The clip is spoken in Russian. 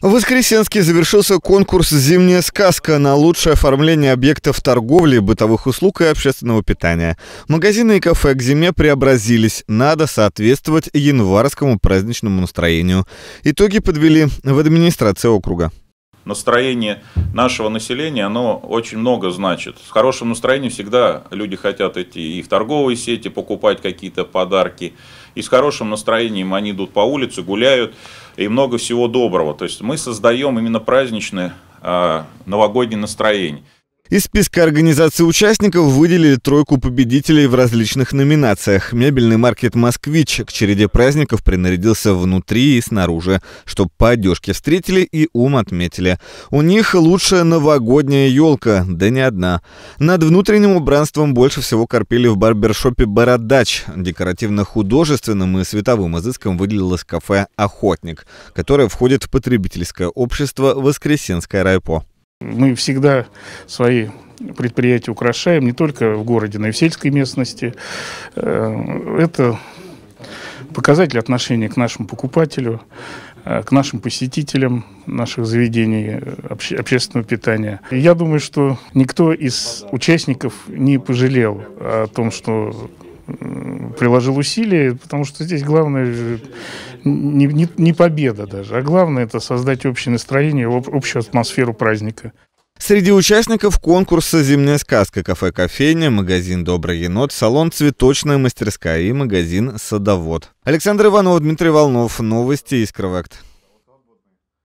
Воскресенский завершился конкурс «Зимняя сказка» на лучшее оформление объектов торговли, бытовых услуг и общественного питания. Магазины и кафе к зиме преобразились. Надо соответствовать январскому праздничному настроению. Итоги подвели в администрации округа настроение нашего населения, оно очень много значит. С хорошим настроением всегда люди хотят идти и в торговые сети, покупать какие-то подарки. И с хорошим настроением они идут по улице, гуляют и много всего доброго. То есть мы создаем именно праздничное а, новогоднее настроение. Из списка организаций участников выделили тройку победителей в различных номинациях. Мебельный маркет «Москвич» к череде праздников принарядился внутри и снаружи, чтоб по одежке встретили и ум отметили. У них лучшая новогодняя елка, да не одна. Над внутренним убранством больше всего корпели в барбершопе «Бородач». Декоративно-художественным и световым изыском выделилось кафе «Охотник», которое входит в потребительское общество «Воскресенское райпо». Мы всегда свои предприятия украшаем не только в городе, но и в сельской местности. Э, это показатель отношения к нашему покупателю, э, к нашим посетителям наших заведений э, обще общественного питания. Я думаю, что никто из участников не пожалел о том, что приложил усилия, потому что здесь главное э, не, не, не победа даже, а главное это создать общее настроение, общую атмосферу праздника. Среди участников конкурса «Зимняя сказка» кафе-кофейня, магазин «Добрый енот», салон «Цветочная мастерская» и магазин «Садовод». Александр Иванов, Дмитрий Волнов. Новости из Кровакт.